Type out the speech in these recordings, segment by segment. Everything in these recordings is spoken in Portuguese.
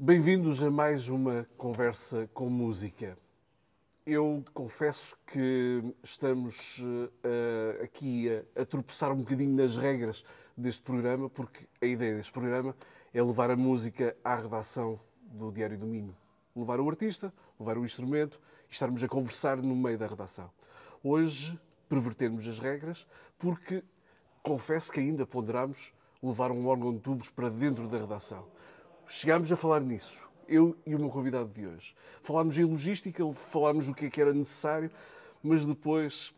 Bem-vindos a mais uma conversa com música. Eu confesso que estamos uh, aqui a, a tropeçar um bocadinho nas regras deste programa, porque a ideia deste programa é levar a música à redação do Diário do Minho. Levar o artista, levar o instrumento e estarmos a conversar no meio da redação. Hoje pervertemos as regras, porque confesso que ainda ponderamos levar um órgão de tubos para dentro da redação chegámos a falar nisso, eu e o meu convidado de hoje. Falámos em logística, falámos o que é que era necessário, mas depois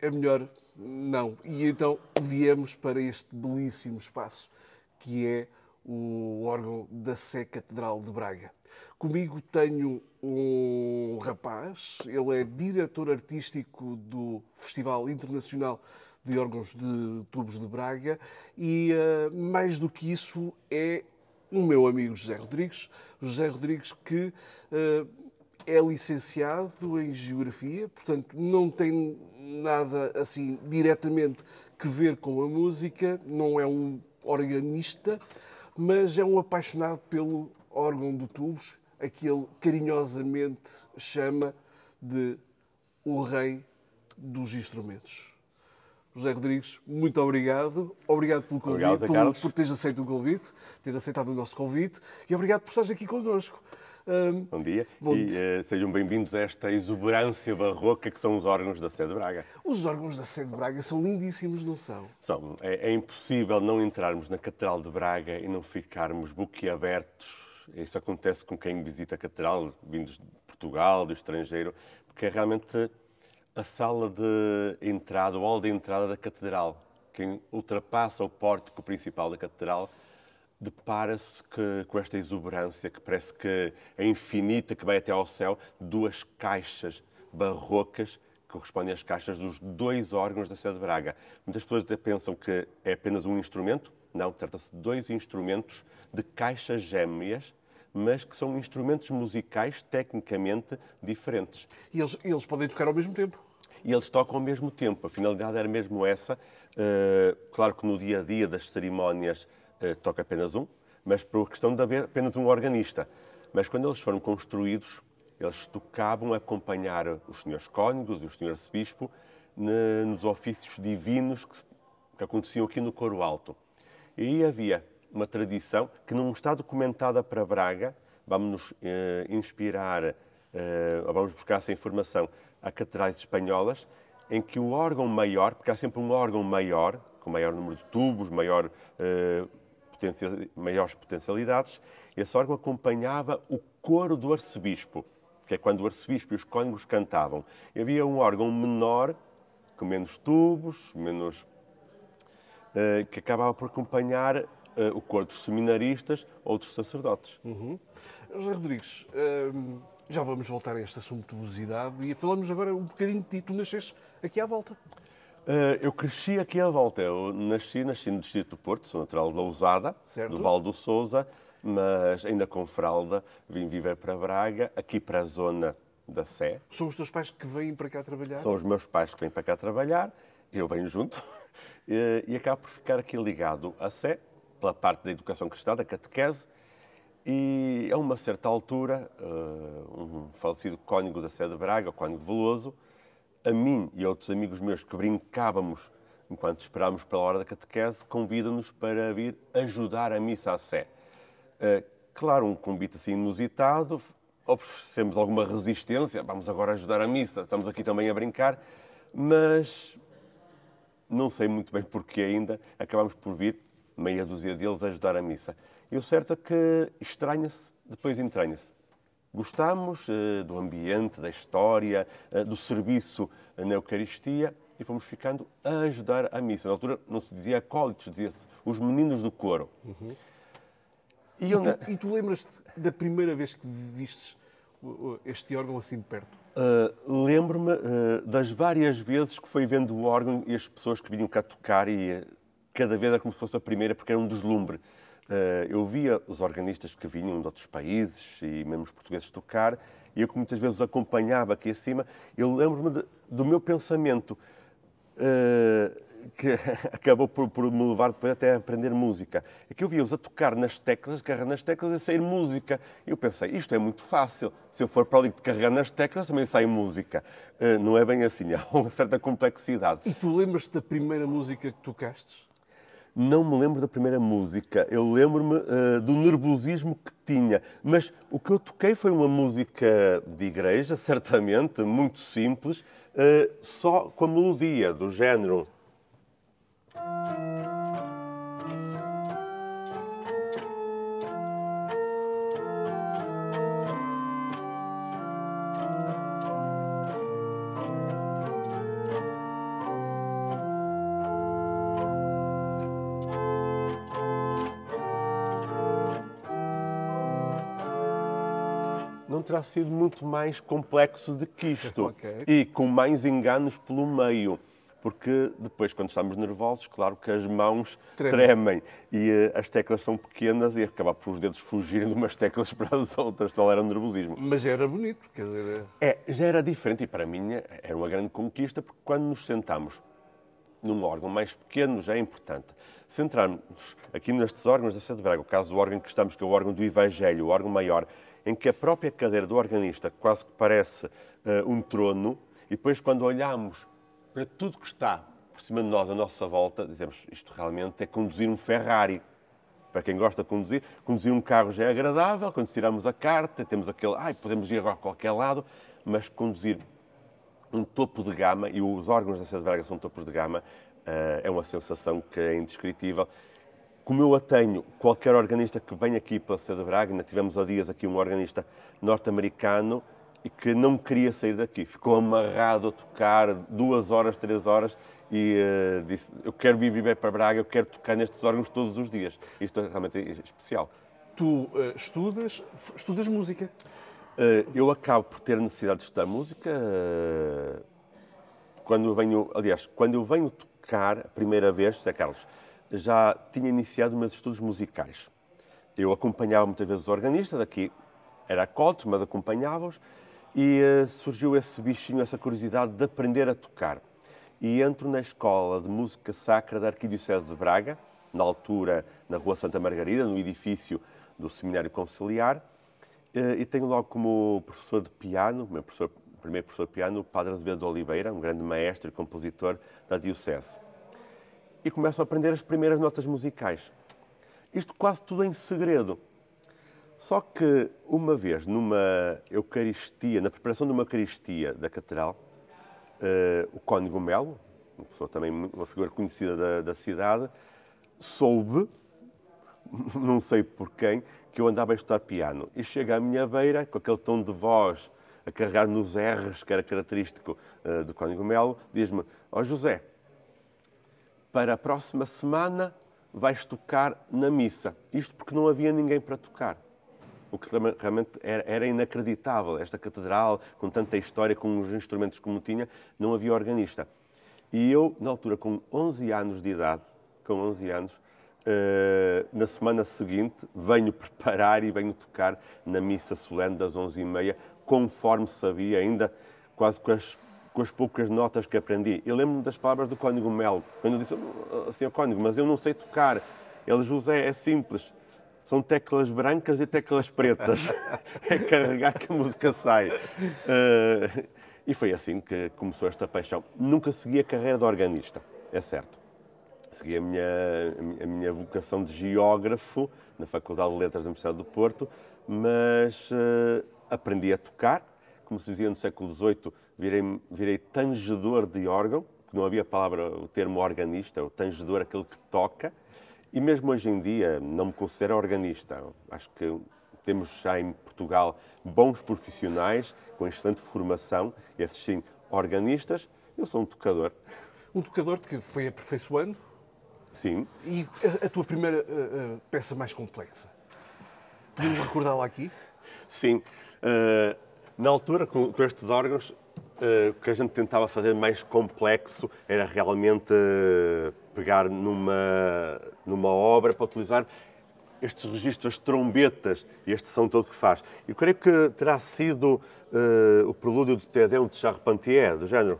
é melhor não. E então viemos para este belíssimo espaço que é o órgão da Sé Catedral de Braga. Comigo tenho um rapaz, ele é diretor artístico do Festival Internacional de Órgãos de Tubos de Braga e, uh, mais do que isso, é o meu amigo José Rodrigues, José Rodrigues que uh, é licenciado em Geografia, portanto não tem nada assim diretamente que ver com a música, não é um organista, mas é um apaixonado pelo órgão de tubos, aquele que carinhosamente chama de o rei dos instrumentos. José Rodrigues, muito obrigado. Obrigado pelo convite, obrigado, por, por teres aceito o convite, ter aceitado o nosso convite e obrigado por estares aqui connosco. bom dia bom e dia. Eh, sejam bem-vindos a esta exuberância barroca que são os órgãos da Sede Braga. Os órgãos da Sede Braga são lindíssimos, não são? São. É, é impossível não entrarmos na Catedral de Braga e não ficarmos boquiabertos. Isso acontece com quem visita a Catedral, vindos de Portugal, do estrangeiro, porque é realmente a sala de entrada, o hall de entrada da Catedral. Quem ultrapassa o pórtico principal da Catedral depara-se com esta exuberância que parece que é infinita, que vai até ao céu, duas caixas barrocas que correspondem às caixas dos dois órgãos da sede de Braga. Muitas pessoas até pensam que é apenas um instrumento. Não, trata-se de dois instrumentos de caixas gêmeas, mas que são instrumentos musicais tecnicamente diferentes. E eles, eles podem tocar ao mesmo tempo? e eles tocam ao mesmo tempo. A finalidade era mesmo essa. Uh, claro que no dia a dia das cerimónias uh, toca apenas um, mas por questão de haver apenas um organista. Mas quando eles foram construídos, eles tocavam acompanhar os senhores cônegos e o senhor bispo ne, nos ofícios divinos que, que aconteciam aqui no Coro Alto. E aí havia uma tradição que não está documentada para Braga, vamos nos eh, inspirar, eh, vamos buscar essa informação a catedrais espanholas, em que o órgão maior, porque há sempre um órgão maior, com maior número de tubos, maior, eh, maiores potencialidades, esse órgão acompanhava o coro do arcebispo, que é quando o arcebispo e os cônegos cantavam. E havia um órgão menor, com menos tubos, menos eh, que acabava por acompanhar eh, o coro dos seminaristas ou dos sacerdotes. Uhum. José Rodrigues, ehm, já vamos voltar a este assunto de obesidade e falamos agora um bocadinho de ti. Tu nasces aqui à volta. Uh, eu cresci aqui à volta. Eu nasci, nasci no Distrito do Porto, sou natural de Lousada, certo. do Val do Souza, mas ainda com fralda vim viver para Braga, aqui para a zona da Sé. São os teus pais que vêm para cá trabalhar? São os meus pais que vêm para cá trabalhar, eu venho junto e, eh, e acabo por ficar aqui ligado à Sé, pela parte da educação cristã, da catequese, e a uma certa altura, eh, um falecido cônigo da sede de Braga, o cônigo Veloso, a mim e a outros amigos meus que brincávamos enquanto esperávamos pela hora da catequese, convida-nos para vir ajudar a missa à Sé. Eh, claro, um convite assim inusitado, oferecemos alguma resistência, vamos agora ajudar a missa, estamos aqui também a brincar, mas não sei muito bem porquê ainda, acabamos por vir meia dúzia deles ajudar a missa. E o certo é que estranha-se, depois entranha-se. Gostámos eh, do ambiente, da história, eh, do serviço na Eucaristia e fomos ficando a ajudar à missa. Na altura não se dizia acólitos, dizia-se os meninos do coro. Uhum. E, tu, é- e tu lembras-te da primeira vez que vistes este órgão assim de perto? Uh, Lembro-me uh, das várias vezes que fui vendo o órgão e as pessoas que vinham cá tocar e uh, cada vez era é como se fosse a primeira, porque era um deslumbre. Eh, eu via os organistas que vinham de outros países e mesmo os portugueses tocar, e eu que muitas vezes os acompanhava aqui acima, eu lembro-me do meu pensamento, eh, que acabou por, por, me levar depois até a aprender música. É que eu via-os a tocar nas teclas, carregar nas teclas e sair música. Eu pensei, isto é muito fácil. Se eu for para ali carregar nas teclas, também sai música. Eh, não é bem assim, há uma certa complexidade. E tu lembras-te da primeira música que tocaste? não me lembro da primeira música. Eu lembro-me uh, do nervosismo que tinha. Mas o que eu toquei foi uma música de igreja, certamente, muito simples, uh, só com a melodia do género. terá sido muito mais complexo do que isto okay. e com mais enganos pelo meio. Porque depois, quando estamos nervosos, claro que as mãos tremem, tremem e uh, as teclas são pequenas e acaba por os dedos fugirem de umas teclas para as outras, tal era o nervosismo. Mas era bonito, quer dizer. É. é, já era diferente e para mim é, era uma grande conquista, porque quando nos sentamos num órgão mais pequeno já é importante. Centrarmos aqui nestes órgãos da Sede Braga, o caso do órgão que estamos, que é o órgão do Evangelho, o órgão maior, em que a própria cadeira do organista quase que parece uh, um trono, e depois, quando olhamos para tudo que está por cima de nós, à nossa volta, dizemos isto realmente é conduzir um Ferrari. Para quem gosta de conduzir, conduzir um carro já é agradável, quando tiramos a carta, temos aquele, ai, podemos ir agora a qualquer lado, mas conduzir um topo de gama, e os órgãos da César Braga são topos de gama, eh, é uma sensação que é indescritível como eu a tenho, qualquer organista que venha aqui a Cidade de Braga, tivemos há dias aqui um organista norte-americano e que não queria sair daqui. Ficou amarrado a tocar duas horas, três horas e uh, disse: Eu quero vir viver para Braga, eu quero tocar nestes órgãos todos os dias. Isto é realmente especial. Tu uh, estudas, estudas música? Uh, eu acabo por ter necessidade de estudar música. quando eu venho, aliás, quando eu venho tocar a primeira vez, é Carlos, já tinha iniciado meus estudos musicais. Eu acompanhava muitas vezes os organistas daqui, era colto, mas acompanhava-os, e uh, surgiu esse bichinho, essa curiosidade de aprender a tocar. E entro na Escola de Música Sacra da Arquidiocese de Braga, na altura na Rua Santa Margarida, no edifício do Seminário Conciliar, eh, e tenho logo como professor de piano, meu professor, primeiro professor de piano, o Padre Azevedo Oliveira, um grande maestro e compositor da Diocese e começo a aprender as primeiras notas musicais. Isto quase tudo em segredo. Só que uma vez, numa Eucaristia, na preparação de uma Eucaristia da Catedral, uh, o Cónigo Melo, uma pessoa também, uma figura conhecida da, da cidade, soube, não sei por quem, que eu andava a estudar piano. E chega à minha beira, com aquele tom de voz a carregar nos R's que era característico uh, do Cónigo Melo, diz-me: Ó oh, José, para a próxima semana vais tocar na missa. Isto porque não havia ninguém para tocar. O que realmente era, era inacreditável. Esta catedral, com tanta história, com os instrumentos como tinha, não havia organista. E eu, na altura, com 11 anos de idade, com 11 anos, uh, na semana seguinte venho preparar e venho tocar na missa solene das 11h30, conforme sabia ainda, quase com as com as poucas notas que aprendi. Eu lembro-me das palavras do Cónigo Melo, quando eu disse, assim, Cónigo, mas eu não sei tocar. Ele, José, é simples. São teclas brancas e teclas pretas. é carregar que a música sai. Uh, e foi assim que começou esta paixão. Nunca segui a carreira de organista, é certo. Segui a minha, a minha vocação de geógrafo na Faculdade de Letras da Universidade do Porto, mas uh, aprendi a tocar. Como se dizia no século XVIII, virei, virei tangedor de órgão, não havia palavra, o termo organista, o tangedor, aquele que toca, e mesmo hoje em dia não me considero organista. Acho que temos já em Portugal bons profissionais com excelente formação, esses sim, organistas. Eu sou um tocador. Um tocador que foi aperfeiçoando? Sim. E a, a tua primeira eh, eh, peça mais complexa? Podemos recordá-la aqui? Sim. Uh, na altura, com, com estes órgãos, uh, o que a gente tentava fazer mais complexo era realmente uh, pegar numa, numa obra para utilizar estes registros, as trombetas e este som todo que faz. Eu creio que terá sido uh, o prelúdio do Tedeum de Charpentier, do género.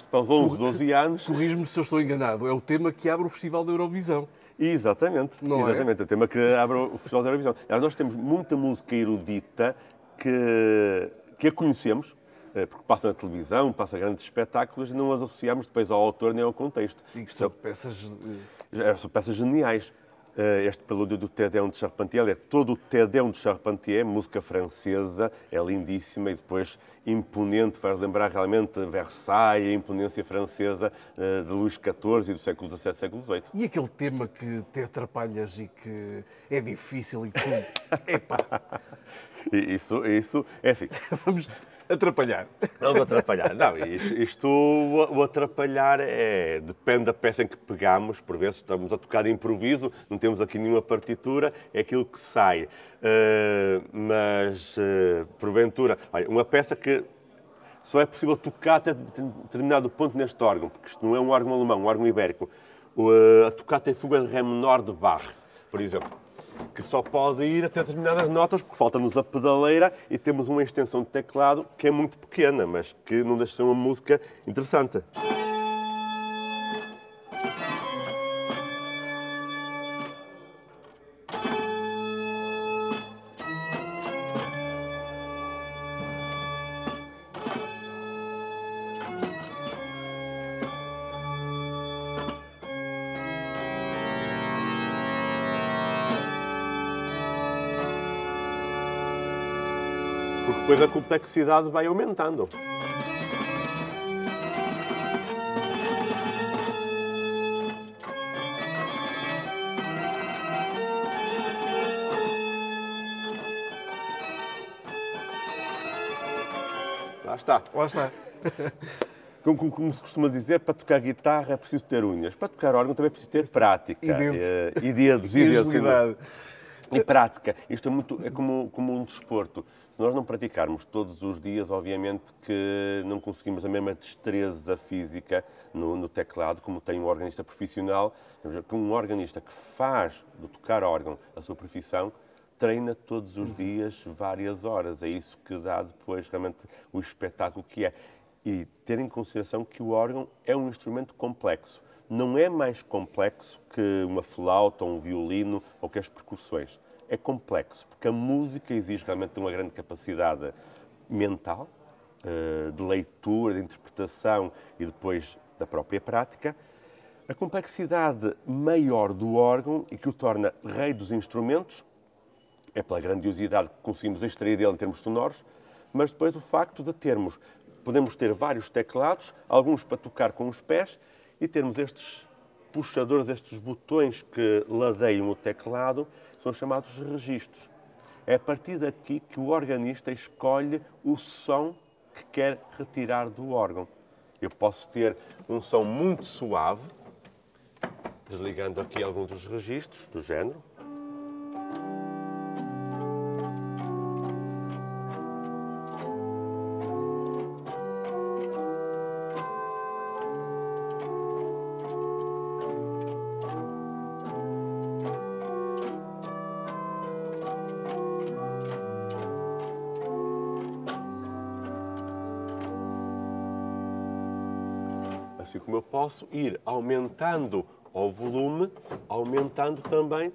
isto para os 11, 12 anos. Corrijo-me se eu estou enganado, é o tema que abre o Festival da Eurovisão. Exatamente, Não é? exatamente, é? o tema que abre o Festival da Eurovisão. Nós temos muita música erudita que, que a conhecemos, eh, porque passa na televisão, passa grandes espetáculos, e não as associamos depois ao autor nem ao contexto. E que são peças... Eh, são peças geniais. Eh, este prelúdio do Tédéon de Charpentier, é todo o Tédéon de Charpentier, música francesa, é lindíssima e depois imponente, faz lembrar realmente Versailles, a imponência francesa eh, de Luís XIV e do século XVII, século XVIII. E aquele tema que te atrapalhas e que é difícil e que... Epá! Isso, isso, é assim... Vamos atrapalhar. Não vou atrapalhar. Não, isto, isto o, o, atrapalhar é, depende da peça em que pegamos. Por vezes estamos a tocar de improviso, não temos aqui nenhuma partitura, é aquilo que sai. Uh, mas, uh, porventura, olha, uma peça que só é possível tocar até determinado ponto neste órgão, porque isto não é um órgão alemão, um órgão ibérico. Uh, a tocar até fuga de ré menor de barre, por exemplo que só pode ir até determinadas notas, porque falta-nos a pedaleira e temos uma extensão de teclado que é muito pequena, mas que não deixa de ser uma música interessante. depois a complexidade vai aumentando. Lá está. Lá está. Como, como, como, se costuma dizer, para tocar guitarra é preciso ter unhas. Para tocar órgão também é preciso ter prática. E dedos. e dedos, e, e dedos e prática. Isto é, muito, é como, como um desporto. Se nós não praticarmos todos os dias, obviamente que não conseguimos a mesma destreza física no, no teclado como tem um organista profissional. um organista que faz do tocar órgão a sua profissão treina todos os dias várias horas. É isso que dá depois realmente o espetáculo que é. E ter em consideração que o órgão é um instrumento complexo não é mais complexo que uma flauta, um violino ou que as percussões. É complexo, porque a música exige realmente uma grande capacidade mental, eh, de leitura, de interpretação e depois da própria prática. A complexidade maior do órgão e que o torna rei dos instrumentos é pela grandiosidade que conseguimos extrair dele em termos sonoros, mas depois do facto de termos, podemos ter vários teclados, alguns para tocar com os pés e termos estes puxadores, estes botões que ladeiam o teclado, são chamados registros. É a partir daqui que o organista escolhe o som que quer retirar do órgão. Eu posso ter um som muito suave, desligando aqui algum dos registros do género, posso ir aumentando ao volume, aumentando também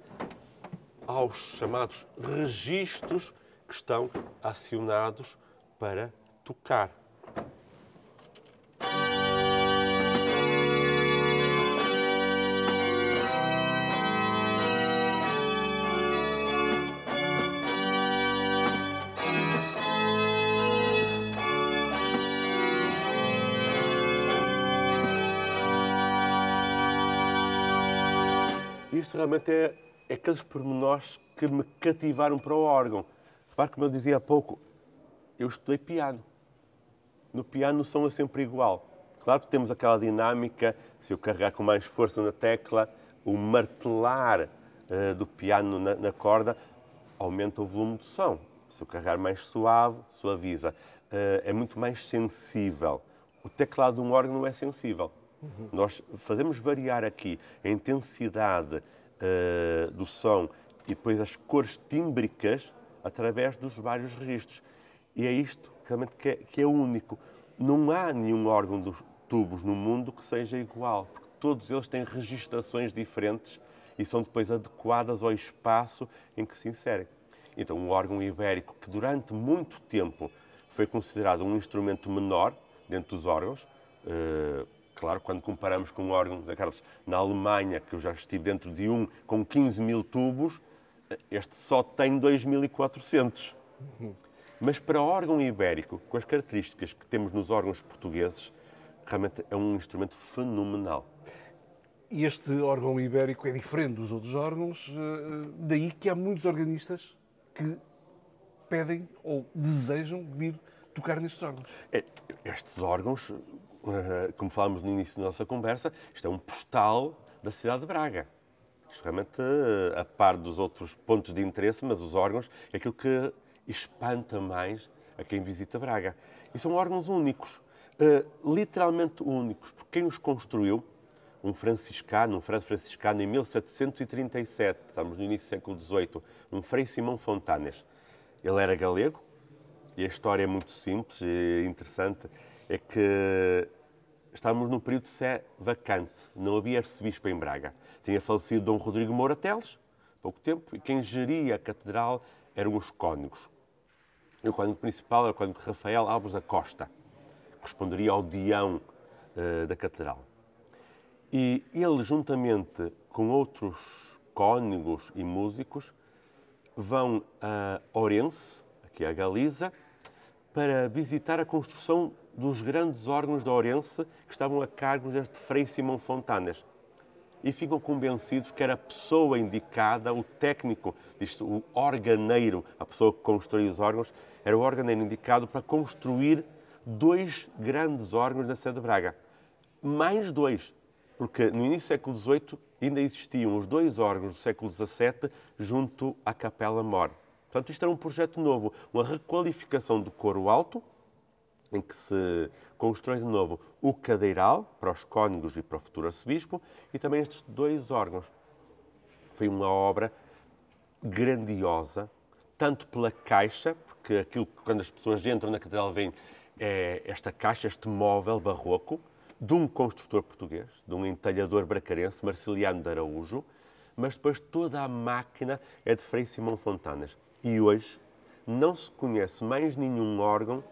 aos chamados registros que estão acionados para tocar. Isto realmente é, é aqueles pormenores que me cativaram para o órgão. Repare, como eu dizia há pouco, eu estudei piano. No piano o som é sempre igual. Claro que temos aquela dinâmica, se eu carregar com mais força na tecla, o martelar uh, do piano na, na, corda aumenta o volume do som. Se eu carregar mais suave, suaviza. Uh, é muito mais sensível. O teclado de um órgão não é sensível. Uhum. Nós fazemos variar aqui a intensidade uh, do som e depois as cores tímbricas através dos vários registros. E é isto realmente que é, que é único. Não há nenhum órgão dos tubos no mundo que seja igual, porque todos eles têm registrações diferentes e são depois adequadas ao espaço em que se inserem. Então, um órgão ibérico que durante muito tempo foi considerado um instrumento menor dentro dos órgãos, uh, Claro, quando comparamos com um órgão, Carlos, na Alemanha, que eu já estive dentro de um com 15 mil tubos, este só tem 2.400. Uhum. Mas para órgão ibérico, com as características que temos nos órgãos portugueses, realmente é um instrumento fenomenal. E este órgão ibérico é diferente dos outros órgãos, eh, eh, daí que há muitos organistas que pedem ou desejam vir tocar nestes órgãos. É, estes órgãos como falámos no início da nossa conversa, isto é um postal da cidade de Braga. Isto realmente, eh, a par dos outros pontos de interesse, mas os órgãos, é aquilo que espanta mais a quem visita Braga. E são órgãos únicos, eh, literalmente únicos, porque quem os construiu, um franciscano, um frade franciscano, em 1737, estamos no início do século XVIII, um Frei Simão Fontanes. Ele era galego, e a história é muito simples e interessante é que estávamos num período de sé vacante, não havia arcebispo em Braga. Tinha falecido Dom Rodrigo Moura Teles, pouco tempo, e quem geria a catedral eram os cônegos. E o cônego principal era o cônego Rafael Alves da Costa, responderia ao dião uh, da catedral. E ele, juntamente com outros cônegos e músicos, vão a Orense, aqui a Galiza, para visitar a construção dos grandes órgãos da Orense que estavam a cargo deste Frei Simão Fontanas. E ficam convencidos que era a pessoa indicada, o técnico, isto, o organeiro, a pessoa que construía os órgãos, era o organeiro indicado para construir dois grandes órgãos na sede de Braga. Mais dois, porque no início do século XVIII ainda existiam os dois órgãos do século XVII junto à Capela Mor. Portanto, isto era um projeto novo, uma requalificação do couro alto, em que se constrói de novo o cadeiral para os cônegos e para o futuro arcebispo e também estes dois órgãos. Foi uma obra grandiosa, tanto pela caixa, porque aquilo que quando as pessoas entram na catedral vem é esta caixa, este móvel barroco, de um construtor português, de um entalhador bracarense, Marciliano de Araújo, mas depois toda a máquina é de Frei Simão Fontanas. E hoje não se conhece mais nenhum órgão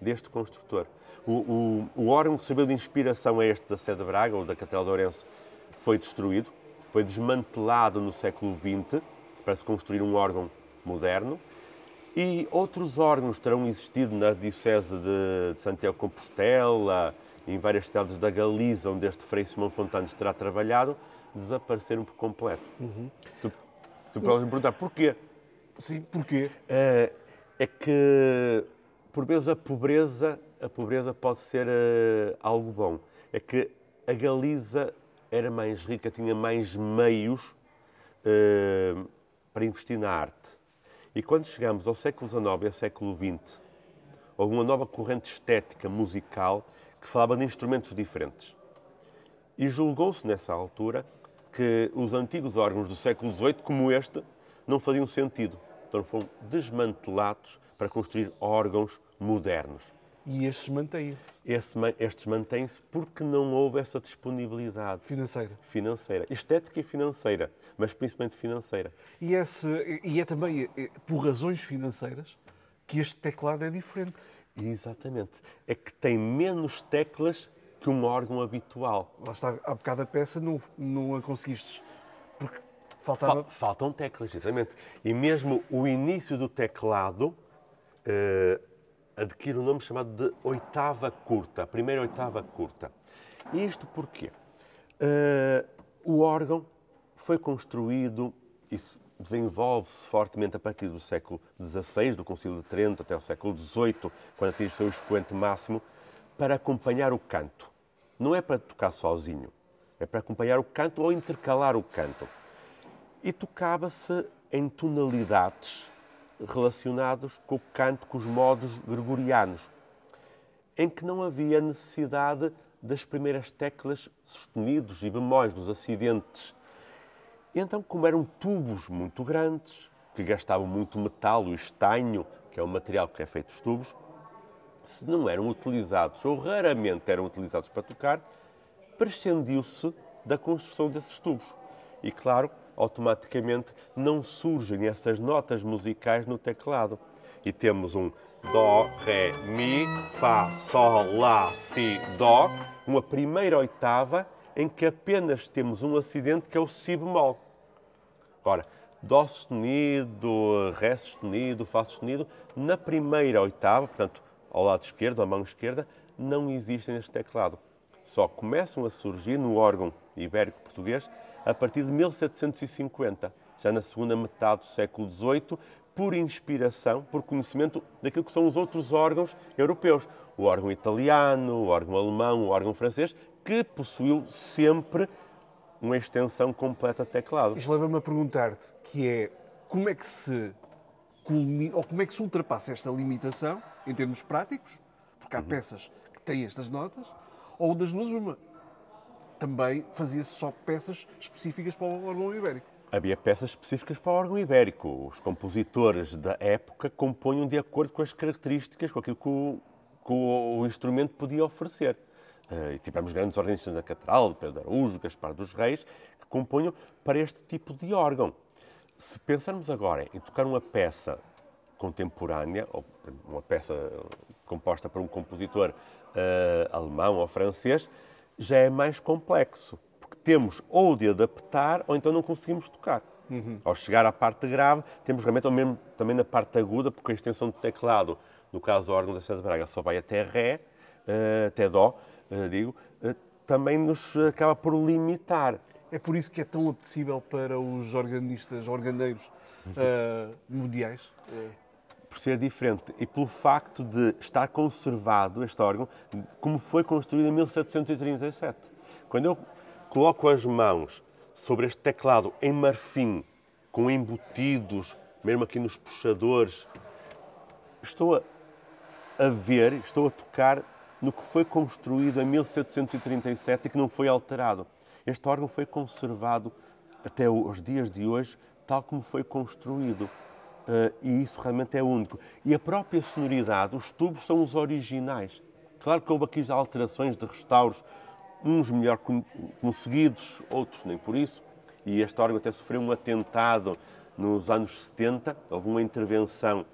deste construtor. O, o, o órgão que serviu de inspiração a este da Sede Braga, ou da Catedral de Ourense, foi destruído, foi desmantelado no século XX para se construir um órgão moderno. E outros órgãos terão existido na Diocese de, de Santiago Compostela, em várias cidades da Galiza, onde este Frei Simão Fontanes terá trabalhado, desapareceram por completo. Uhum. Tu, tu podes me perguntar porquê? Sim, porquê? Uh, é que, por vezes, a pobreza, a pobreza pode ser uh, algo bom. É que a Galiza era mais rica, tinha mais meios uh, para investir na arte. E quando chegamos ao século XIX e ao século XX, houve uma nova corrente estética musical que falava de instrumentos diferentes. E julgou-se nessa altura que os antigos órgãos do século XVIII, como este, não faziam sentido. Então foram desmantelados para construir órgãos modernos. E estes mantêm-se? estes mantêm-se porque não houve essa disponibilidade. Financeira? Financeira. Estética e financeira, mas principalmente financeira. E, esse, e é também eh, eh, por razões financeiras que este teclado é diferente. Exatamente. É que tem menos teclas que um órgão habitual. Lá está, há bocado a peça não, não a conseguiste porque Faltava... um faltam teclas, exatamente. E mesmo o início do teclado eh, adquire o um nome chamado de oitava curta, a primeira oitava curta. E isto porquê? Uh, o órgão foi construído e desenvolve-se fortemente a partir do século XVI, do Concílio de Trento, até o século XVIII, quando atinge o seu expoente máximo, para acompanhar o canto. Não é para tocar sozinho, é para acompanhar o canto ou intercalar o canto e tocava-se em tonalidades relacionadas com o canto com os modos gregorianos, em que não havia necessidade das primeiras teclas sustenidos e bemóis dos acidentes. E então, como eram tubos muito grandes, que gastavam muito metal, o estanho, que é o material que é feito os tubos, se não eram utilizados ou raramente eram utilizados para tocar, prescindiu-se da construção desses tubos. E claro, automaticamente não surgem essas notas musicais no teclado. E temos um Dó, Ré, Mi, Fá, Sol, Lá, Si, Dó, uma primeira oitava em que apenas temos um acidente que é o Si bemol. Ora, Dó sustenido, Ré sustenido, Fá sustenido, na primeira oitava, portanto, ao lado esquerdo, à mão esquerda, não existem neste teclado. Só começam a surgir no órgão ibérico-português a partir de 1750, já na segunda metade do século XVIII, por inspiração, por conhecimento daquilo que são os outros órgãos europeus, o órgão italiano, o órgão alemão, o órgão francês, que possuiu sempre uma extensão completa de teclado. Isto leva-me a perguntar-te, que é como é que se ou como é que se ultrapassa esta limitação em termos práticos, porque há uhum. peças que têm estas notas, ou das duas uma, também fazia-se só peças específicas para o órgão ibérico. Havia peças específicas para o órgão ibérico. Os compositores da época compunham de acordo com as características, com aquilo que o, que o instrumento podia oferecer. Eh, e tivemos grandes organistas da Catedral, Pedro Araújo, Gaspar dos Reis, que compunham para este tipo de órgão. Se pensarmos agora em tocar uma peça contemporânea, ou uma peça eh, composta por um compositor uh, alemão ou francês, já é mais complexo, porque temos ou de adaptar ou então não conseguimos tocar. Uhum. Ao chegar à parte grave, temos realmente, ou mesmo também na parte aguda, porque a extensão do teclado, no caso do órgão da César Braga, só vai até Ré, eh, até Dó, eh, digo, eh, também nos acaba por limitar. É por isso que é tão apetecível para os organistas, organeiros uh, mundiais? É por ser diferente e pelo facto de estar conservado este órgão como foi construído em 1737. Quando eu coloco as mãos sobre este teclado em marfim, com embutidos, mesmo aqui nos puxadores, estou a, a ver, estou a tocar no que foi construído em 1737 e que não foi alterado. Este órgão foi conservado até os dias de hoje, tal como foi construído. Uh, e isso realmente é único. E a própria sonoridade, os tubos são os originais. Claro que houve aqui já alterações de restauros, uns melhor conseguidos, outros nem por isso. E este órgão até sofreu um atentado nos anos 70, houve uma intervenção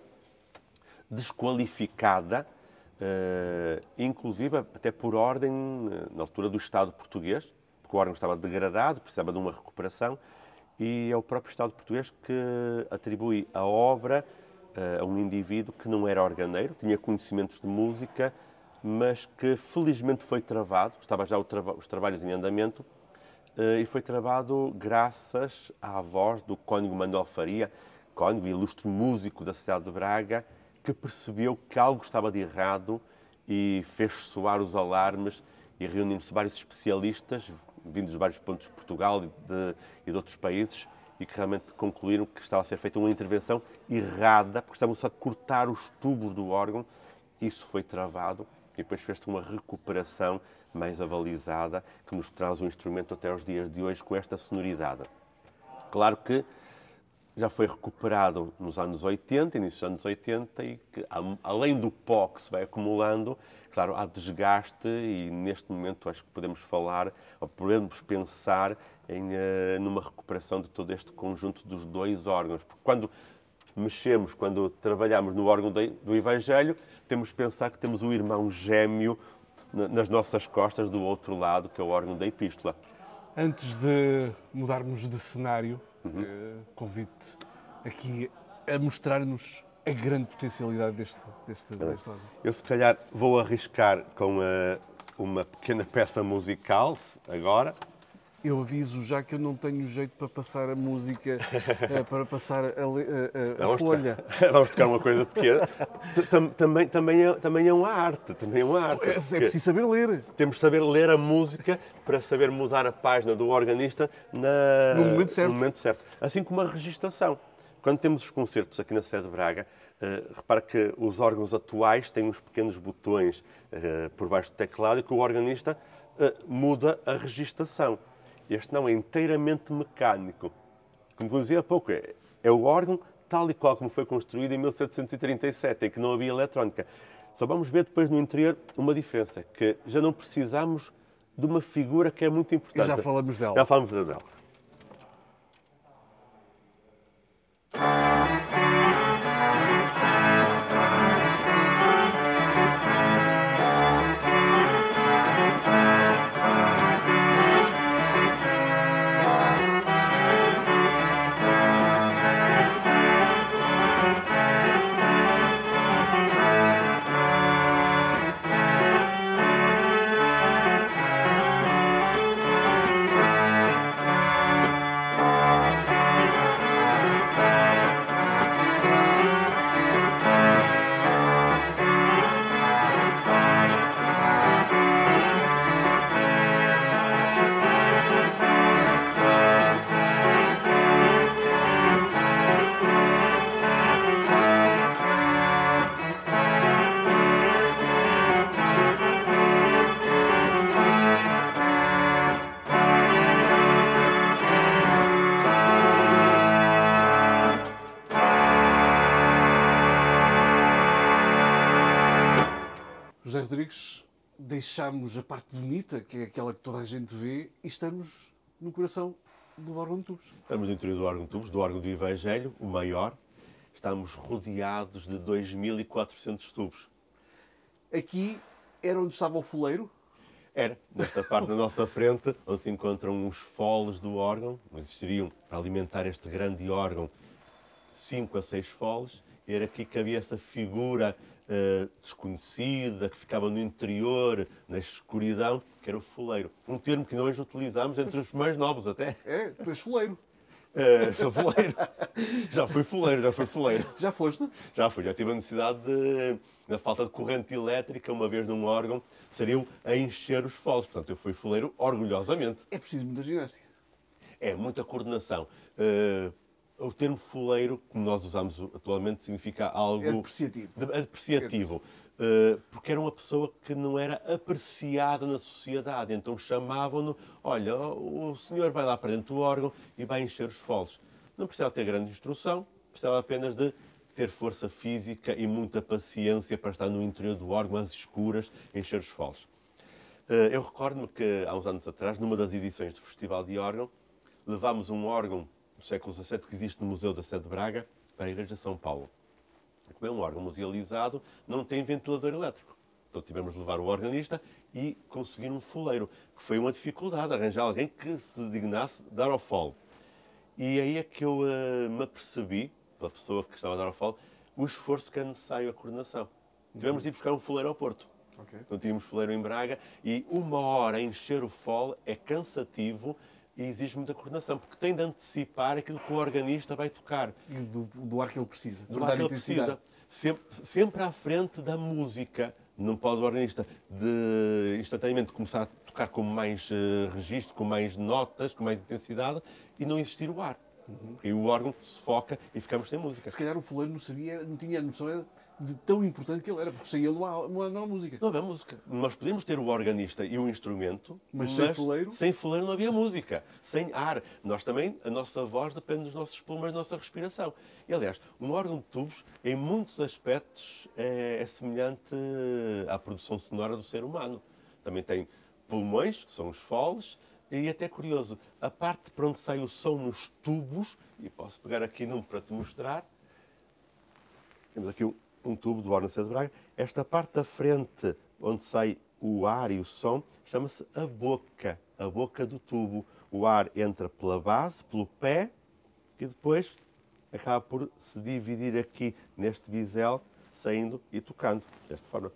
desqualificada, uh, inclusive até por ordem, eh, na altura, do Estado português, porque o órgão estava degradado, precisava de uma recuperação e é o próprio Estado português que atribui a obra eh, a um indivíduo que não era organeiro, tinha conhecimentos de música, mas que felizmente foi travado, estava já os trabalhos em andamento, eh, e foi travado graças à voz do cônego Manuel Faria, cônego ilustre músico da cidade de Braga, que percebeu que algo estava de errado e fez soar os alarmes e reunindo-se vários especialistas, vindos de vários pontos de Portugal e de, e de outros países, e que realmente concluíram que estava a ser feita uma intervenção errada, porque estávamos a cortar os tubos do órgão. Isso foi travado e depois fez-se uma recuperação mais avalizada que nos traz um instrumento até aos dias de hoje com esta sonoridade. Claro que já foi recuperado nos anos 80, início dos anos 80, e que, além do pó que se vai acumulando, claro, há desgaste e neste momento acho que podemos falar, ou podemos pensar em eh, numa recuperação de todo este conjunto dos dois órgãos. Porque quando mexemos, quando trabalhamos no órgão do Evangelho, temos de pensar que temos o irmão gêmeo nas nossas costas do outro lado, que é o órgão da Epístola. Antes de mudarmos de cenário, Uhum. Eh, aqui a mostrar-nos a grande potencialidade deste, deste, uhum. deste lado. Eu, se calhar, vou arriscar com uma, eh, uma pequena peça musical agora eu aviso já que eu não tenho jeito para passar a música, eh, para passar a, eh, eh, a, a, folha. Tocar, vamos tocar uma coisa pequena. também, também, é, também é uma arte, também é uma arte. É, é preciso saber ler. Temos de saber ler a música para saber mudar a página do organista na, no, momento certo. no momento certo. Assim como a registação. Quando temos os concertos aqui na sede de Braga, repara que os órgãos atuais têm uns pequenos botões por baixo do teclado e que o organista muda a registação. Este não é inteiramente mecânico. Como dizia há pouco, é, é o órgão tal e qual como foi construído em 1737, em que não havia eletrónica. Só vamos ver depois no interior uma diferença, que já não precisamos de uma figura que é muito importante. E já falamos dela. Já falamos dela. Rodrigues, deixámos a parte bonita, que é aquela que toda a gente vê, e estamos no coração do órgão de tubos. Estamos no interior do órgão de tubos, do órgão do Evangelho, o maior. Estamos rodeados de 2.400 tubos. Aqui era onde estava o foleiro? Era. Nesta parte da nossa frente, onde se encontram os foles do órgão, existiriam para alimentar este grande órgão cinco a seis foles. Era aqui que havia essa figura eh, desconhecida, que ficava no interior, na escuridão, que era o foleiro. Um termo que nós utilizámos entre os mais novos até. É, tu és foleiro. É, sou foleiro. já fui foleiro, já fui foleiro. Já foste? Já fui, já tive a necessidade de, na falta de corrente elétrica, uma vez num órgão, seriam a encher os foles. Portanto, eu fui foleiro orgulhosamente. É preciso muita ginástica. É, muita coordenação. Uh, o termo fuleiro, como nós usamos atualmente, significa algo. Apreciativo. De, apreciativo. Uh, porque era uma pessoa que não era apreciada na sociedade. Então chamavam-no: olha, o senhor vai lá para dentro do órgão e vai encher os foles. Não precisava ter grande instrução, precisava apenas de ter força física e muita paciência para estar no interior do órgão, às escuras, encher os foles. Eh, eu recordo-me que, há uns anos atrás, numa das edições do Festival de Órgão, levámos um órgão do século XVII que existe no Museu da Sede de Braga para a Igreja de São Paulo. Como é um órgão musealizado, não tem ventilador elétrico. Então tivemos de levar o organista e conseguir um fuleiro, que foi uma dificuldade, arranjar alguém que se dignasse dar ao fole. E aí é que eu uh, me apercebi, pela pessoa que estava a dar ao fole, o esforço que é necessário à coordenação. Uhum. Tivemos de ir buscar um fuleiro ao Porto. Okay. Então tínhamos fuleiro em Braga e uma hora a encher o fole é cansativo e exige muita coordenação, porque tem de antecipar aquilo que o organista vai tocar. E do, do ar que ele precisa. Do ar que ele precisa. Sempre, sempre à frente da música. Não pode o organista de, instantaneamente começar a tocar com mais uh, registro, com mais notas, com mais intensidade e não existir o ar. Uhum. E o órgão se foca e ficamos sem música. Se calhar o fuleiro não sabia, não tinha a noção de tão importante que ele era, porque sem ele não há, não há, não há música. Não havia música. Nós podíamos ter o organista e o instrumento, mas, mas sem fuleiro? Sem fuleiro não havia música, sem ar. Nós também, a nossa voz depende dos nossos pulmões, da nossa respiração. E, aliás, um órgão de tubos, em muitos aspectos, é, é semelhante à produção sonora do ser humano. Também tem pulmões, que são os foles, e até curioso, a parte para onde sai o som nos tubos, e posso pegar aqui num para te mostrar, temos aqui um, um tubo do Orna César Braga, esta parte da frente onde sai o ar e o som chama-se a boca, a boca do tubo. O ar entra pela base, pelo pé, e depois acaba por se dividir aqui neste bisel, saindo e tocando, desta forma.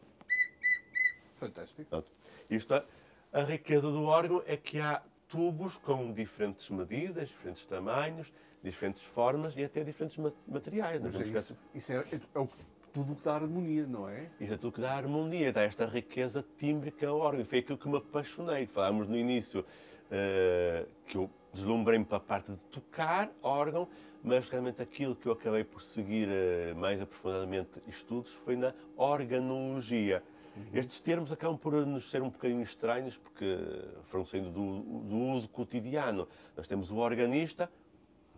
Fantástico. Pronto. Isto é a riqueza do órgão é que há tubos com diferentes medidas, diferentes tamanhos, diferentes formas e até diferentes materiais. É? Mas é isso, isso é, é, é, tudo que dá harmonia, não é? Isso é tudo que dá harmonia, dá esta riqueza tímbrica ao órgão. Foi aquilo que me apaixonei. Falámos no início uh, que eu deslumbrei-me para a parte de tocar órgão, mas realmente aquilo que eu acabei por seguir uh, mais aprofundadamente estudos foi na organologia. Uhum. Estes termos acabam por nos ser um bocadinho estranhos porque foram saindo do, do uso cotidiano. Nós temos o organista,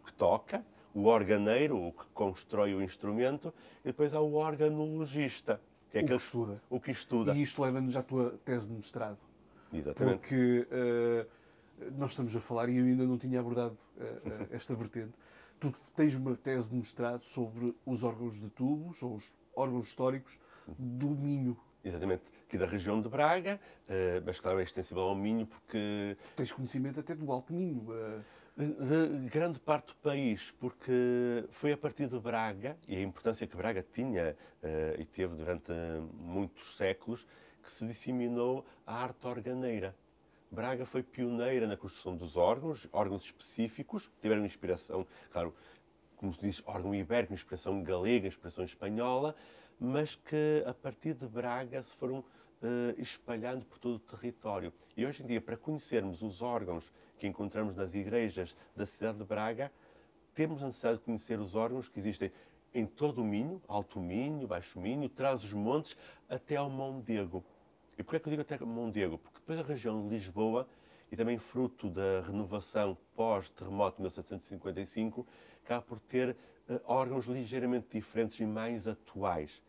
que toca, o organeiro, o que constrói o instrumento, e depois há o organologista, que é o aquele, que estuda. O que estuda. E isto leva-nos à tua tese de mestrado. Exatamente. Porque uh, nós estamos a falar, e eu ainda não tinha abordado uh, esta vertente, tu tens uma tese de mestrado sobre os órgãos de tubos, ou os órgãos históricos do Minho. Exatamente, aqui da região de Braga, eh, mas claro, é extensível ao Minho porque... Tens conhecimento até do Alto Minho. Eh. Eh, de grande parte do país, porque foi a partir de Braga e a importância que Braga tinha e teve durante muitos séculos que se disseminou a arte organeira. Braga foi pioneira na construção dos órgãos, órgãos específicos, tiveram inspiração, claro, como se diz, órgão ibérico, inspiração galega, inspiração espanhola, mas que a partir de Braga se foram uh, espalhando por todo o território. E hoje em dia, para conhecermos os órgãos que encontramos nas igrejas da cidade de Braga, temos a necessidade de conhecer os órgãos que existem em todo o Minho, Alto Minho, Baixo Minho, Trás-os-Montes, até ao Mondego. E porquê é que eu digo até Mondego? Porque depois a região de Lisboa, e também fruto da renovação pós-terremoto de 1755, cá por ter uh, órgãos ligeiramente diferentes e mais atuais.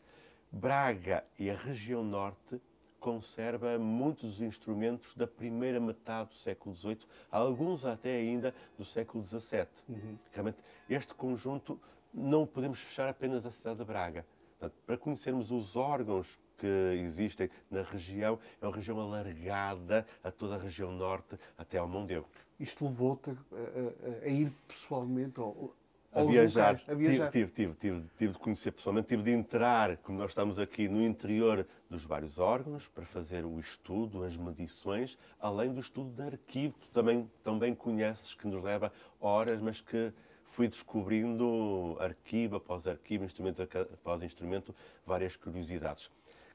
Braga e a região norte conserva muitos instrumentos da primeira metade do século XVIII, alguns até ainda do século XVII. Uhum. Realmente, este conjunto não podemos fechar apenas a cidade de Braga. Portanto, para conhecermos os órgãos que existem na região, é uma região alargada a toda a região norte até ao Mondego. Isto levou-te a, a, a, ir pessoalmente ao, a viajar. Locais, a viajar. Tive, tive, tive, tive, de conhecer pessoalmente, tive de entrar, como nós estamos aqui, no interior dos vários órgãos para fazer o estudo, as medições, além do estudo de arquivo, que também, também conheces, que nos leva horas, mas que fui descobrindo arquivo após arquivo, instrumento após instrumento, várias curiosidades.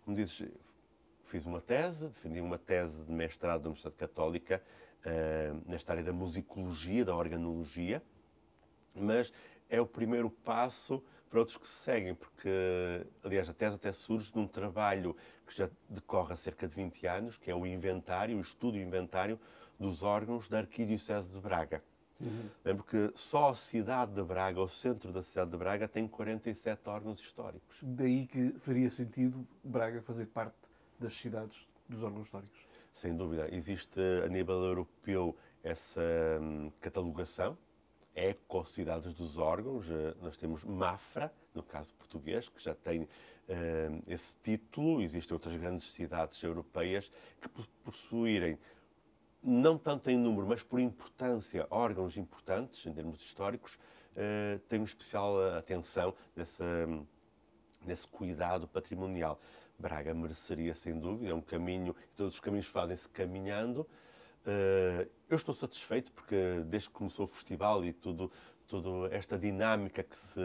Como dizes, fiz uma tese, defendi uma tese de mestrado da Universidade Católica uh, nesta área da musicologia, da organologia, mas é o primeiro passo para outros que se seguem, porque, aliás, a tese até surge de um trabalho que já decorre há cerca de 20 anos, que é o inventário, o estudo e inventário dos órgãos da Arquidiocese de Braga. Uhum. Lembro que só a cidade de Braga, o centro da cidade de Braga, tem 47 órgãos históricos. Daí que faria sentido Braga fazer parte das cidades dos órgãos históricos. Sem dúvida. Existe a nível europeu essa hum, catalogação ecocidades é dos órgãos. Eh, nós temos Mafra, no caso português, que já tem uh, esse título. Existem outras grandes cidades europeias que possuírem, não tanto em número, mas por importância, órgãos importantes em termos históricos, uh, eh, têm especial atenção nessa, nesse cuidado patrimonial. Braga mereceria, sem dúvida, é um caminho, todos os caminhos fazem-se caminhando. Uh, eu estou satisfeito porque desde que começou o festival e tudo, toda esta dinâmica que se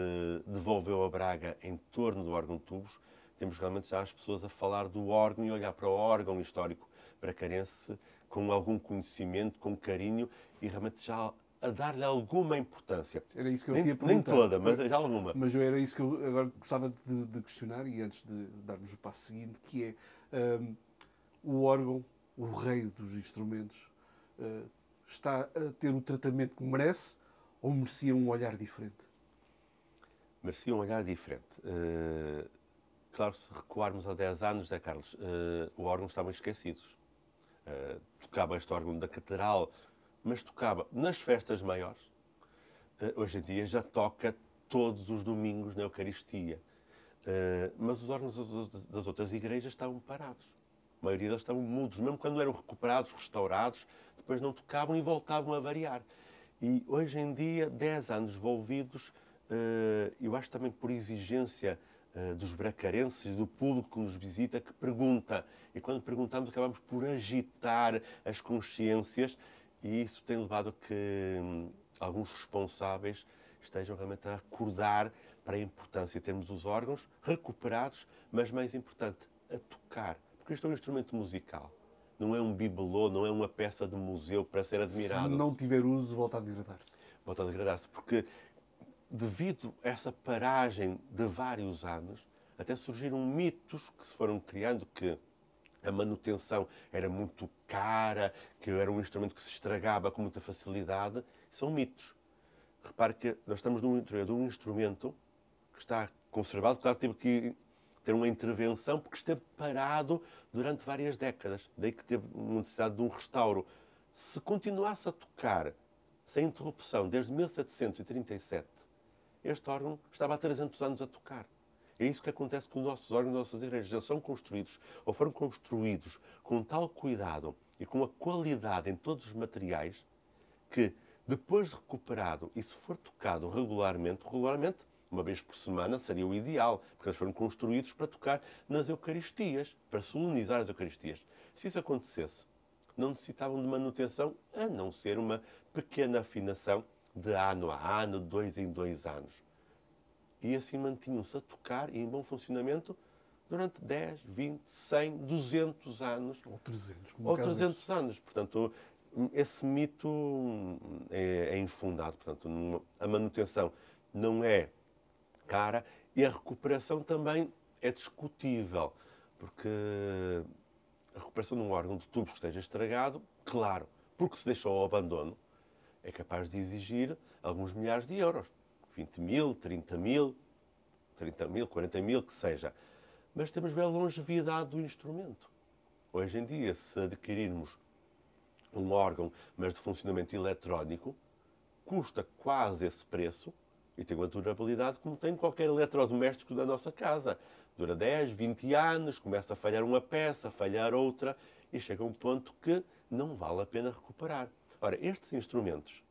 devolveu a Braga em torno do órgão de tubos, temos realmente já as pessoas a falar do órgão e olhar para o órgão histórico para carência com algum conhecimento, com carinho e realmente já a dar-lhe alguma importância. Era isso que eu nem, tinha perguntado. Nem toda, mas já alguma. Mas era isso que eu agora gostava de, de questionar e antes de darmos o passo seguinte, que é um, o órgão, o rei dos instrumentos, uh, está a ter o tratamento que merece ou merecia um olhar diferente? Merecia um olhar diferente. Uh, claro, se recuarmos a 10 anos, é Carlos, uh, o órgão estava esquecido. Uh, tocava este órgão da catedral, mas tocava nas festas maiores. hoje em dia já toca todos os domingos na Eucaristia. mas os órgãos das outras igrejas estavam parados. A maioria deles estavam mudos, mesmo quando eram recuperados, restaurados, depois não tocavam e voltavam a variar. E hoje em dia, 10 anos envolvidos, eh, eu acho também por exigência eh, dos bracarenses, do público que nos visita, que pergunta. E quando perguntamos, acabamos por agitar as consciências e isso tem levado a que hum, alguns responsáveis estejam realmente a acordar para a importância de termos os órgãos recuperados, mas mais importante, a tocar. Porque isto é um instrumento musical não é um bibelô, não é uma peça de museu para ser admirado. Se não tiver uso, volta a degradar-se. Volta a degradar-se, porque devido a essa paragem de vários anos, até surgiram mitos que se foram criando que a manutenção era muito cara, que era um instrumento que se estragava com muita facilidade. São mitos. Repare que nós estamos num interior de um instrumento que está conservado, claro, teve que ter uma intervenção, porque esteve parado durante várias décadas. Daí que teve necessidade de um restauro. Se continuasse a tocar sem interrupção desde 1737, este órgão estava há 300 anos a tocar. É isso que acontece com os nossos órgãos, nossas igrejas. Eles são construídos ou foram construídos com tal cuidado e com a qualidade em todos os materiais que, depois de recuperado e se for tocado regularmente, regularmente uma vez por semana seria o ideal, porque eles foram construídos para tocar nas Eucaristias, para solenizar as Eucaristias. Se isso acontecesse, não necessitavam de manutenção, a não ser uma pequena afinação de ano a ano, de dois em dois anos. E assim mantinham-se a tocar e em bom funcionamento durante 10, 20, 100, 200 anos. Ou 300, como Ou 300 é. anos. Portanto, esse mito hum, é, é infundado. Portanto, a manutenção não é cara e a recuperação também é discutível, porque a recuperação de um órgão de tubo que esteja estragado, claro, porque se deixou ao abandono, é capaz de exigir alguns milhares de euros. 20 mil, 30 mil, 30 mil, 40 mil, que seja. Mas temos bem a longevidade do instrumento. Hoje em dia, se adquirirmos um órgão, mas de funcionamento eletrónico, custa quase esse preço, e tenho a durabilidade como tem qualquer eletrodoméstico da nossa casa. Dura 10, 20 anos, começa a falhar uma peça, a falhar outra e chega a um ponto que não vale a pena recuperar. Ora, estes instrumentos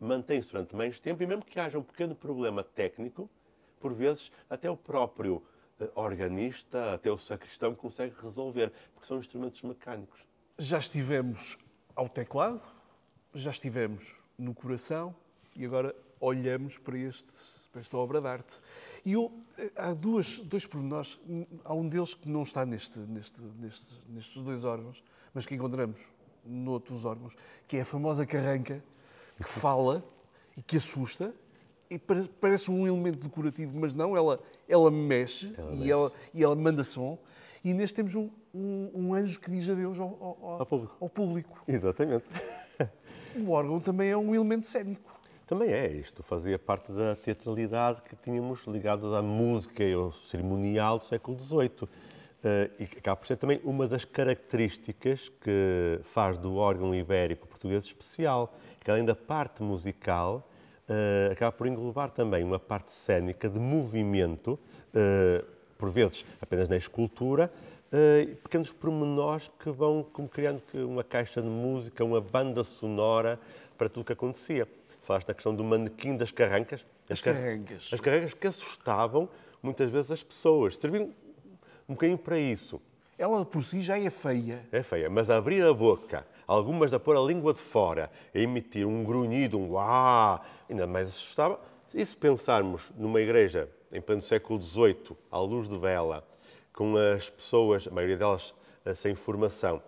mantêm-se durante mais tempo e mesmo que haja um pequeno problema técnico, por vezes até o próprio eh, organista, até o sacristão consegue resolver, porque são instrumentos mecânicos. Já estivemos ao teclado, já estivemos no coração e agora olhamos para, este, para esta obra de arte. E eu, eh, há duas, dois pormenores, há um deles que não está neste, neste, neste, nestes dois órgãos, mas que encontramos noutros órgãos, que é a famosa carranca que fala e que assusta, e parece um elemento decorativo, mas não, ela, ela mexe, ela mexe. E, ela, e ela manda som. E neste temos um, um, um anjo que diz adeus ao, ao, ao, ao público. Exatamente. o órgão também é um elemento cénico. Também é, isto fazia parte da teatralidade que tínhamos ligado à música e ao cerimonial do século XVIII. Eh, e acaba por ser também uma das características que faz do órgão ibérico português especial, que além da parte musical, eh, acaba por englobar também uma parte cênica de movimento, eh, por vezes apenas na escultura, pequenos pormenores que vão como criando uma caixa de música, uma banda sonora para tudo o que acontecia falaste da questão do manequim das carrancas. As, as carrancas. As carrancas que assustavam muitas vezes as pessoas. Serviam um bocadinho para isso. Ela por si já é feia. É feia, mas abrir a boca, algumas a pôr a língua de fora, a emitir um grunhido, um uá, ainda mais assustava. E se pensarmos numa igreja em pleno século XVIII, à luz de vela, com as pessoas, a maioria delas eh, sem formação,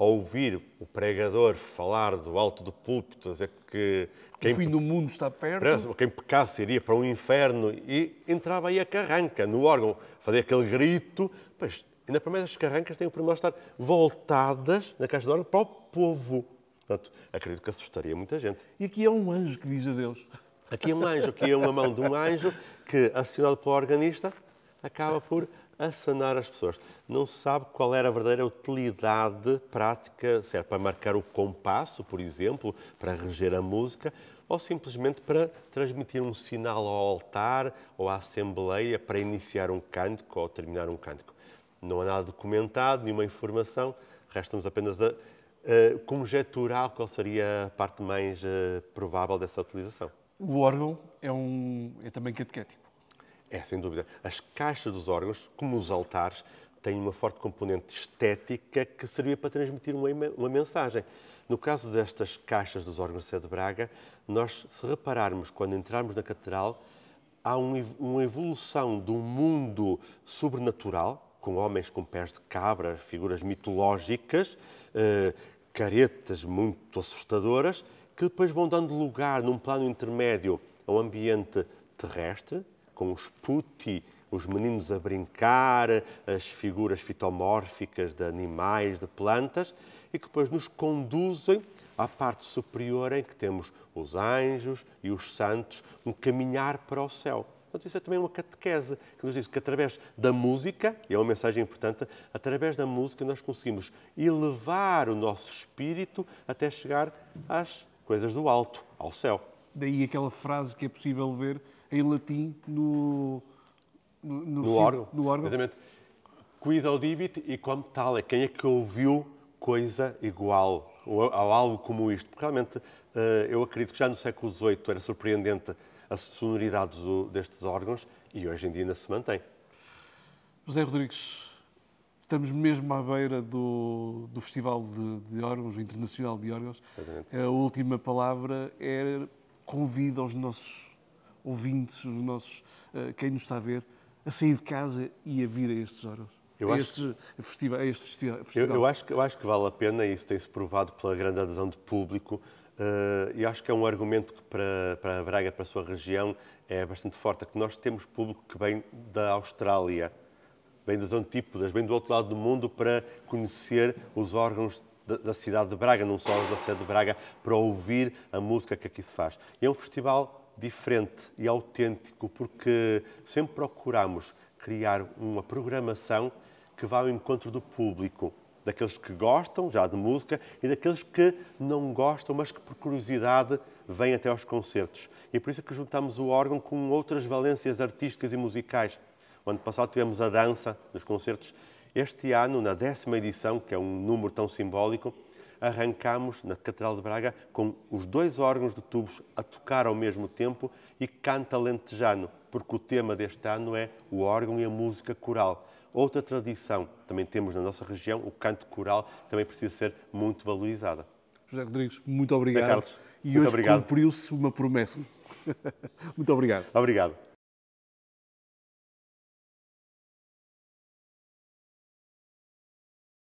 ao ouvir o pregador falar do alto do púlpito, dizer que quem, o fim do mundo está perto. Quem pecasse iria para o um inferno e entrava aí a carranca no órgão, fazia aquele grito. Pois, ainda para mais as carrancas têm o problema de estar voltadas na caixa de órgão para o povo. Portanto, acredito que assustaria muita gente. E aqui é um anjo que diz a Deus. Aqui é um anjo, aqui é uma mão de um anjo que, acionado pelo organista, acaba por a sanar as pessoas. Não se sabe qual era a verdadeira utilidade prática, certo para marcar o compasso, por exemplo, para reger a música, ou simplesmente para transmitir um sinal ao altar ou à assembleia para iniciar um cântico ou terminar um cântico. Não há nada documentado, nenhuma informação, resta-nos apenas a Uh, conjeturar qual seria a parte mais uh, provável dessa utilização? O órgão é, um, é também catequético. É, sem dúvida. As caixas dos órgãos, como os altares, têm uma forte componente estética que servia para transmitir uma, uma mensagem. No caso destas caixas dos órgãos de Sede Braga, nós, se repararmos, quando entrarmos na catedral, há um, uma evolução de um mundo sobrenatural, com homens com pés de cabra, figuras mitológicas, eh, caretas muito assustadoras, que depois vão dando lugar, num plano intermédio, a um ambiente terrestre, com os putti, os meninos a brincar, as figuras fitomórficas de animais, de plantas, e que depois nos conduzem à parte superior em que temos os anjos e os santos, um caminhar para o céu. Portanto, isso é também uma catequese que nos diz que através da música, e é uma mensagem importante, através da música nós conseguimos elevar o nosso espírito até chegar às coisas do alto, ao céu. Daí aquela frase que é possível ver em latim no, no, no, no órgão. No órgão. Exatamente. Quid audivit e como tal, é quem é que ouviu coisa igual, ou, ou algo como isto. Porque realmente eh, eu acredito que já no século XVIII era surpreendente a sonoridade do, destes órgãos e hoje em dia ainda se mantém. José Rodrigues, estamos mesmo à beira do, do Festival de, de Órgãos, Internacional de Órgãos. Exatamente. A última palavra é convida os nossos ouvintes, os nossos, eh, quem nos está a ver, a sair de casa e a vir a estes horários? Eu acho, festival, eu, eu, acho que, eu acho que vale a pena, e isso tem-se provado pela grande adesão de público, uh, eh, e acho que é um argumento que para, para Braga, para a sua região, é bastante forte, é que nós temos público que vem da Austrália, vem das antípodas, vem do outro lado do mundo para conhecer os órgãos da, da cidade de Braga, não só os da cidade de Braga, para ouvir a música que aqui se faz. E é um festival diferente e autêntico, porque sempre procuramos criar uma programação que vá ao encontro do público, daqueles que gostam já de música e daqueles que não gostam, mas que por curiosidade vêm até aos concertos. E é por isso é que juntamos o órgão com outras valências artísticas e musicais. O ano passado tivemos a dança nos concertos. Este ano, na décima edição, que é um número tão simbólico, arrancamos na Catedral de Braga com os dois órgãos de tubos a tocar ao mesmo tempo e canta lentejano, porque o tema deste ano é o órgão e a música coral. Outra tradição também temos na nossa região, o canto coral, também precisa ser muito valorizada. José Rodrigues, muito obrigado. Carlos, e muito hoje cumpriu-se uma promessa. muito obrigado. Obrigado.